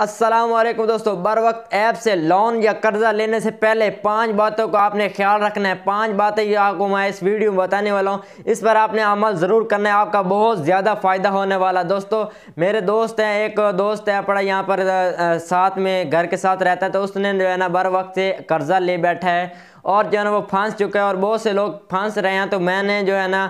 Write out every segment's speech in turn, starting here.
असलम दोस्तों बर वक्त ऐप से लोन या कर्ज़ा लेने से पहले पांच बातों को आपने ख्याल रखना है पांच बातें ये आपको मैं इस वीडियो में बताने वाला हूँ इस पर आपने अमल ज़रूर करना है आपका बहुत ज़्यादा फ़ायदा होने वाला दोस्तों मेरे दोस्त हैं एक दोस्त है पड़ा यहाँ पर साथ में घर के साथ रहता है तो उसने जो है ना बर वक्त से कर्ज़ा ले बैठा है और जो है ना वो फांस चुका है और बहुत से लोग फांस रहे हैं तो मैंने जो है ना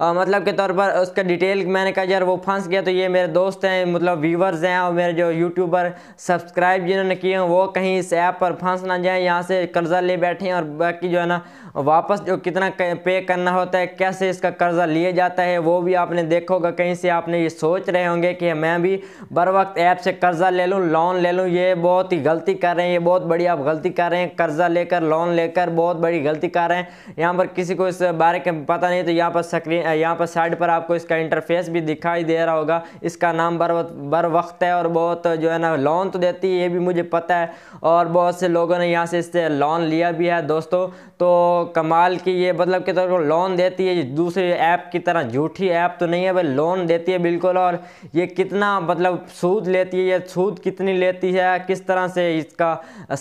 आ, मतलब के तौर पर उसका डिटेल मैंने कहा यार वो फांस गया तो ये मेरे दोस्त हैं मतलब व्यूवर्स हैं और मेरे जो यूट्यूबर सब्सक्राइब जिन्होंने किए हैं वो कहीं इस ऐप पर फांस ना जाए यहाँ से कर्ज़ा ले बैठे हैं और बाकी जो है ना वापस जो कितना पे करना होता है कैसे इसका कर्ज़ा लिया जाता है वो भी आपने देखा होगा कहीं से आपने ये सोच रहे होंगे कि मैं भी बर वक्त ऐप से कर्ज़ा ले लूँ लोन ले लूँ ये बहुत ही गलती कर रहे हैं ये बहुत बड़ी आप गलती कर रहे हैं कर्ज़ा लेकर लोन लेकर बहुत बहुत बड़ी गलती कर रहे हैं यहाँ पर किसी को इस बारे में पता नहीं तो यहाँ पर स्क्रीन यहाँ पर साइड पर आपको इसका इंटरफेस भी दिखाई दे रहा होगा इसका नाम बर बर वक्त है और बहुत जो है ना लोन तो देती है ये भी मुझे पता है और बहुत से लोगों ने यहाँ से इससे लोन लिया भी है दोस्तों तो कमाल की ये मतलब कि तो लोन देती है दूसरी ऐप की तरह झूठी ऐप तो नहीं है भाई लोन देती है बिल्कुल और ये कितना मतलब सूद लेती है ये सूद कितनी लेती है किस तरह से इसका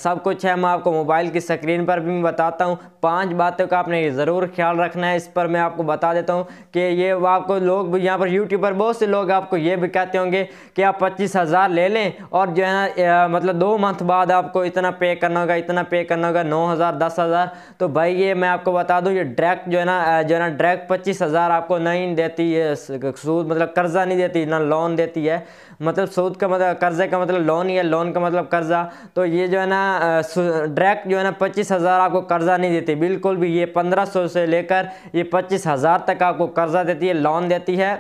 सब कुछ है मैं आपको मोबाइल की स्क्रीन पर भी बता बताता हूँ पांच बातों का आपने ज़रूर ख्याल रखना है इस पर मैं आपको बता देता हूँ कि ये आपको लोग यहाँ पर यूट्यूब पर बहुत से लोग आपको ये भी कहते होंगे कि आप पच्चीस हज़ार ले लें और जो है ना मतलब दो मंथ बाद आपको इतना पे करना होगा इतना पे करना होगा नौ हज़ार दस हज़ार तो भाई ये मैं आपको बता दूँ ये डायरेक्ट जो है ना जो है ना डायरेक्ट पच्चीस हज़ार आपको नहीं देती है सूद मतलब कर्ज़ा नहीं देती ना लोन देती है मतलब सूद का मतलब कर्ज़े का मतलब लोन या लोन का मतलब कर्ज़ा तो ये जो है ना डायरेक्ट जो है ना पच्चीस हज़ार आपको कर्ज़ा नहीं देती बिल्कुल भी ये पंद्रह सौ से लेकर ये पच्चीस हज़ार तक आपको कर्ज़ा देती है लोन देती है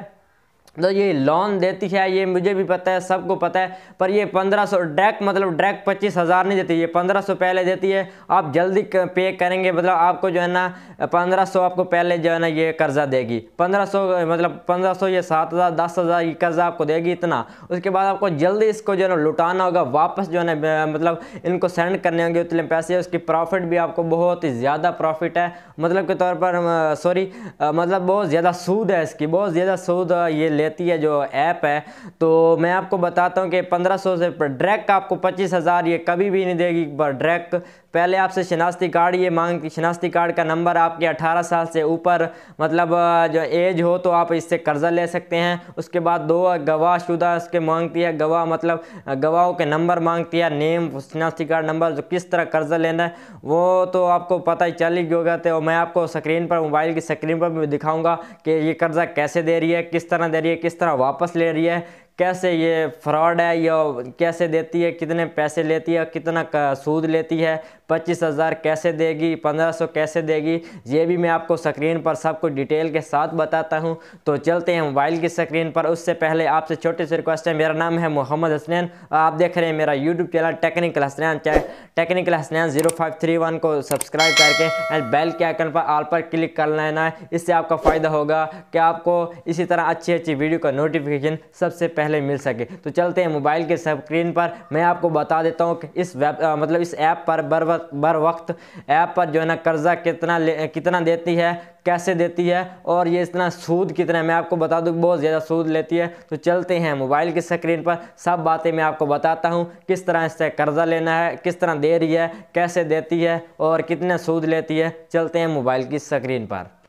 तो ये लोन देती है ये मुझे भी पता है सबको पता है पर ये 1500 डायरेक्ट मतलब डायरेक्ट पच्चीस हज़ार नहीं देती ये 1500 पहले देती है आप जल्दी पे करेंगे मतलब आपको जो है ना 1500 आपको पहले जो है ना ये कर्ज़ा देगी 1500 मतलब 1500 ये 7000 10000 ये कर्ज़ा आपको देगी इतना उसके बाद आपको जल्दी इसको जो है ना लुटाना होगा वापस जो है ना मतलब इनको सेंड करने होंगे उतने पैसे उसकी प्रॉफिट भी आपको बहुत ही ज़्यादा प्रॉफिट है मतलब के तौर पर सॉरी मतलब बहुत ज़्यादा सूद है इसकी बहुत ज़्यादा सूद ये लेती है जो ऐप है तो मैं आपको बताता हूँ कि पंद्रह सौ से पर डायरेक्ट आपको पच्चीस हज़ार ये कभी भी नहीं देगी पर डायरेक्ट पहले आपसे शनाख्ती कार्ड ये मांग शनाख्ती कार्ड का नंबर आपके 18 साल से ऊपर मतलब जो एज हो तो आप इससे कर्ज़ा ले सकते हैं उसके बाद दो गवाह शुदा उसके मांगती है गवाह मतलब गवाहों के नंबर मांगती है नेम शनाख्ती कार्ड नंबर जो किस तरह कर्ज़ा लेना है वो तो आपको पता ही चल ही क्यों कहते हो मैं आपको स्क्रीन पर मोबाइल की स्क्रीन पर भी दिखाऊँगा कि ये कर्ज़ा कैसे दे रही है किस तरह दे रही है किस तरह वापस ले रही है कैसे ये फ्रॉड है या कैसे देती है कितने पैसे लेती है कितना सूद लेती है पच्चीस हज़ार कैसे देगी पंद्रह सौ कैसे देगी ये भी मैं आपको स्क्रीन पर सब कुछ डिटेल के साथ बताता हूँ तो चलते हैं मोबाइल की स्क्रीन पर उससे पहले आपसे छोटी सी रिक्वेस्ट है मेरा नाम है मोहम्मद हसनैन आप देख रहे हैं मेरा YouTube channel technical Hasnain technical Hasnain zero five three one को सब्सक्राइब करके एंड बेल के आइकन पर आल पर क्लिक कर लेना है इससे आपका फ़ायदा होगा कि आपको इसी तरह अच्छी अच्छी वीडियो का नोटिफिकेशन सबसे पहले मिल सके तो चलते हैं मोबाइल के स्क्रीन पर मैं आपको बता देता हूँ कि इस वेब मतलब इस ऐप पर बर्बर बर वक्त ऐप पर जो है ना कर्ज़ा कितना कितना देती है कैसे देती है और ये इतना सूद कितना है मैं आपको बता दूँ बहुत ज़्यादा सूद लेती है तो चलते हैं मोबाइल की स्क्रीन पर सब बातें मैं आपको बताता हूँ किस तरह इससे कर्ज़ा लेना है किस तरह दे रही है कैसे देती है और कितना सूद लेती है चलते हैं मोबाइल की स्क्रीन पर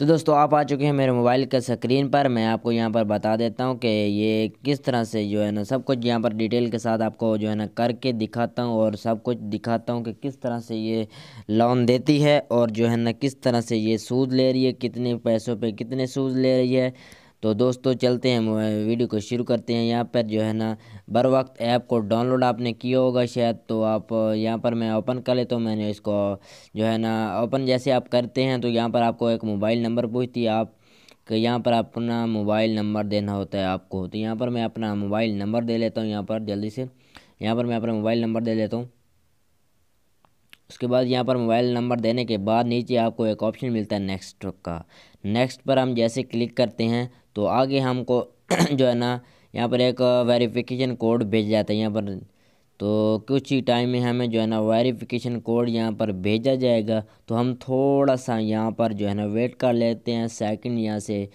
तो दोस्तों आप आ चुके हैं मेरे मोबाइल के स्क्रीन पर मैं आपको यहाँ पर बता देता हूँ कि ये किस तरह से जो है ना सब कुछ यहाँ पर डिटेल के साथ आपको जो है ना करके दिखाता हूँ और सब कुछ दिखाता हूँ कि किस तरह से ये लोन देती है और जो है ना किस तरह से ये सूद ले रही है कितने पैसों पे कितने सूद ले रही है तो दोस्तों चलते हैं वीडियो को शुरू करते हैं यहाँ पर जो है ना बर वक्त ऐप को डाउनलोड आपने किया होगा शायद तो आप यहाँ पर मैं ओपन कर लेता तो हूँ मैंने इसको जो है ना ओपन जैसे आप करते हैं तो यहाँ पर आपको एक मोबाइल नंबर पूछती है आप कि यहाँ पर अपना मोबाइल नंबर देना होता है आपको तो यहाँ पर मैं अपना मोबाइल नंबर दे लेता हूँ यहाँ पर जल्दी से यहाँ पर मैं अपना मोबाइल नंबर दे लेता हूँ उसके बाद यहाँ पर मोबाइल नंबर देने के बाद नीचे आपको एक ऑप्शन मिलता है नेक्स्ट का नेक्स्ट पर हम जैसे क्लिक करते हैं तो आगे हमको जो है ना यहाँ पर एक वेरिफिकेशन कोड भेजा जाता है यहाँ पर तो कुछ ही टाइम में हमें जो है ना वेरिफिकेशन कोड यहाँ पर भेजा जाएगा तो हम थोड़ा सा यहाँ पर जो है ना वेट कर लेते हैं सेकंड यहाँ से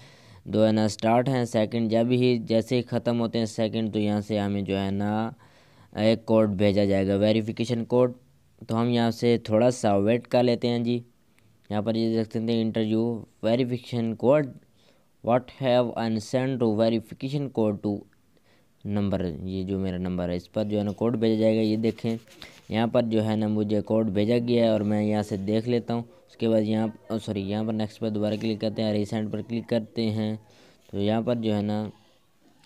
जो है ना स्टार्ट हैं सेकंड जब ही जैसे ही ख़त्म होते हैं सेकंड तो यहाँ से हमें जो है ना एक कोड भेजा जाएगा वेरिफिकेशन कोड तो हम यहाँ से थोड़ा सा वेट कर लेते हैं जी यहाँ पर ये देख सकते हैं interview verification code what have an send to verification code to number ये जो मेरा नंबर है इस पर जो है ना कोड भेजा जाएगा ये देखें यहाँ पर जो है ना मुझे कोड भेजा गया है और मैं यहाँ से देख लेता हूँ उसके बाद यहाँ सॉरी यहाँ पर नेक्स्ट पर दोबारा क्लिक करते हैं रिसेंट पर क्लिक करते हैं तो यहाँ पर जो है ना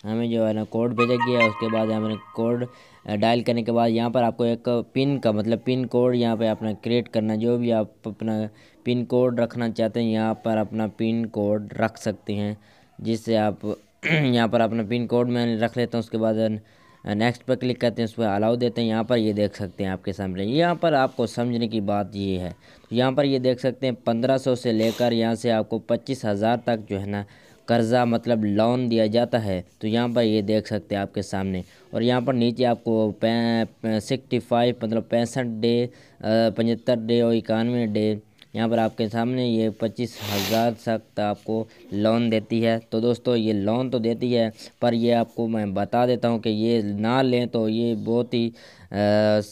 हमें जो है ना कोड भेजा गया उसके बाद हमने कोड डायल करने के बाद यहाँ पर आपको एक पिन का मतलब पिन कोड यहाँ पे अपना क्रिएट करना जो भी आप अपना पिन कोड रखना चाहते हैं यहाँ पर अपना पिन कोड रख सकते हैं जिससे आप यहाँ पर अपना पिन कोड मैं रख लेता हूँ उसके बाद नेक्स्ट पर क्लिक करते हैं उस पर अलाउ देते हैं यहाँ पर ये देख सकते हैं आपके सामने यहाँ पर आपको समझने की बात ये है तो यहाँ पर ये देख सकते हैं पंद्रह सौ से लेकर यहाँ से आपको पच्चीस हज़ार तक जो है ना कर्ज़ा मतलब लोन दिया जाता है तो यहाँ पर ये देख सकते हैं आपके सामने और यहाँ पर नीचे आपको सिक्सटी फाइव मतलब पैंसठ डे पचहत्तर डे और इक्यानवे डे यहाँ पर आपके सामने ये पच्चीस हज़ार तक आपको लोन देती है तो दोस्तों ये लोन तो देती है पर ये आपको मैं बता देता हूँ कि ये ना लें तो ये बहुत ही आ,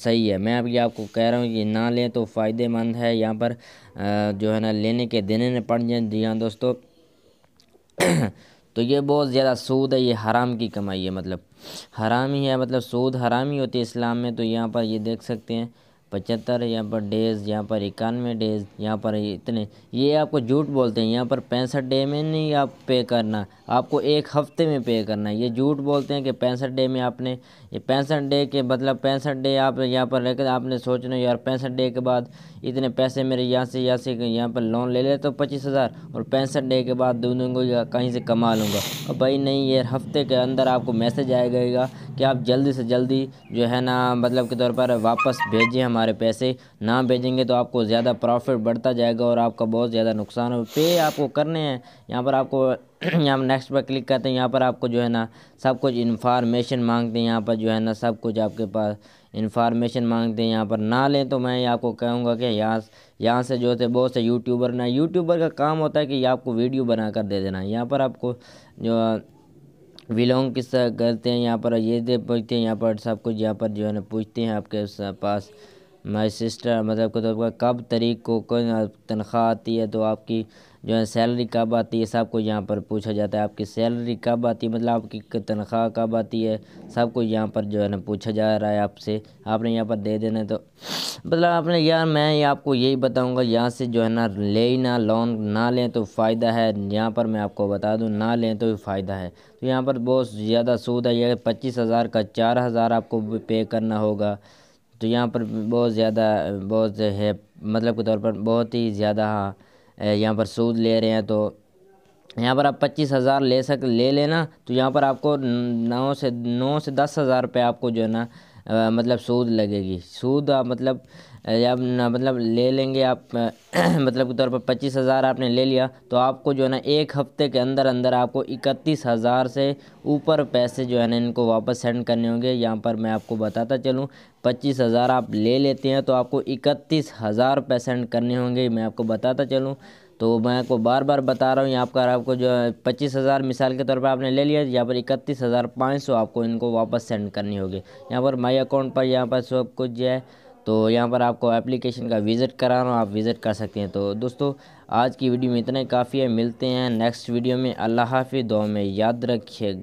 सही है मैं अभी आपको कह रहा हूँ कि ना लें तो फ़ायदेमंद है यहाँ पर आ, जो है ना लेने के देने पड़ जाए जी हाँ दोस्तों तो ये बहुत ज़्यादा सूद है ये हराम की कमाई है मतलब हराम ही है मतलब सूद हराम ही होती है इस्लाम में तो यहाँ पर ये देख सकते हैं पचहत्तर यहाँ पर डेज़ यहाँ पर इक्यानवे डेज़ यहाँ पर इतने ये आपको झूठ बोलते हैं यहाँ पर पैंसठ डे में नहीं आप पे करना आपको एक हफ्ते में पे करना है ये झूठ बोलते हैं कि पैंसठ डे में आपने ये पैंसठ डे के मतलब पैंसठ डे आप यहाँ पर रहकर आपने सोचना यार पैंसठ डे के बाद इतने पैसे मेरे यहाँ से यहाँ से यहाँ पर लोन ले लेते तो पच्चीस हज़ार और पैंसठ डे के बाद दूंगा कहीं से कमा लूँगा और भाई नहीं ये हफ्ते के अंदर आपको मैसेज आएगा कि आप जल्दी से जल्दी जो है ना मतलब के तौर पर वापस भेजें हमारे पैसे ना भेजेंगे तो आपको ज़्यादा प्रॉफिट बढ़ता जाएगा और आपका बहुत ज़्यादा नुकसान हो पे आपको करने हैं यहाँ पर आपको यहाँ नेक्स्ट पर क्लिक करते हैं यहाँ पर आपको जो है ना सब कुछ इन्फॉर्मेशन मांगते हैं यहाँ पर जो है ना सब कुछ आपके पास इन्फॉर्मेशन मांगते हैं यहाँ पर ना लें तो मैं आपको कहूँगा कि यहाँ यहाँ से जो थे बहुत से यूट्यूबर ना यूट्यूबर का काम होता है कि ये आपको वीडियो बना कर दे देना यहाँ पर आपको जो बिलोंग किस करते हैं यहाँ पर ये देख पूछते हैं यहाँ पर सब कुछ यहाँ पर जो है ना पूछते हैं आपके पास माई सिस्टर मतलब कुतुब का कब तरीक को तनख्वाह आती है तो आपकी जो है सैलरी कब आती है सबको यहाँ पर पूछा जाता है आपकी सैलरी कब आती है मतलब आपकी तनख्वाह कब आती है सबको यहाँ पर जो है ना पूछा जा रहा है आपसे आपने यहाँ पर दे देना तो मतलब आपने यार मैं ये आपको यही बताऊँगा यहाँ से जो है ना ले ही ना लोन ना लें तो फ़ायदा है यहाँ पर मैं आपको बता दूँ ना लें तो फ़ायदा है तो यहाँ पर बहुत ज़्यादा सूद है यह पच्चीस हज़ार का चार हज़ार आपको पे करना होगा तो यहाँ पर बहुत ज़्यादा बहुत है मतलब के तौर पर बहुत ही ज़्यादा हाँ, यहाँ पर सूद ले रहे हैं तो यहाँ पर आप पच्चीस हज़ार ले सक ले लेना तो यहाँ पर आपको नौ से नौ से दस हज़ार रुपये आपको जो है ना मतलब सूद लगेगी सूद मतलब जब मतलब ले लेंगे आप मतलब के तौर पर पच्चीस हज़ार आपने ले लिया तो आपको जो है ना एक हफ्ते के अंदर अंदर आपको इकतीस हज़ार से ऊपर पैसे जो है ना इनको वापस सेंड करने होंगे यहाँ पर मैं आपको बताता चलूँ पच्चीस हज़ार आप ले लेते हैं तो आपको इकतीस हज़ार रुपये सेंड करने होंगे मैं आपको बताता चलूँ तो मैं आपको बार बार बता रहा हूँ यहाँ पर आपको जो है पच्चीस हज़ार मिसाल के तौर पर आपने ले लिया यहाँ पर इकतीस हज़ार पाँच सौ आपको इनको वापस सेंड करनी होगी यहाँ पर माई अकाउंट पर यहाँ पर सब कुछ जो है तो यहाँ पर आपको एप्लीकेशन का विज़िट करा हूँ आप विज़िट कर सकते हैं तो दोस्तों आज की वीडियो में इतना ही काफ़ी है मिलते हैं नेक्स्ट वीडियो में अल्लाह हाफि दो में याद रखिएगा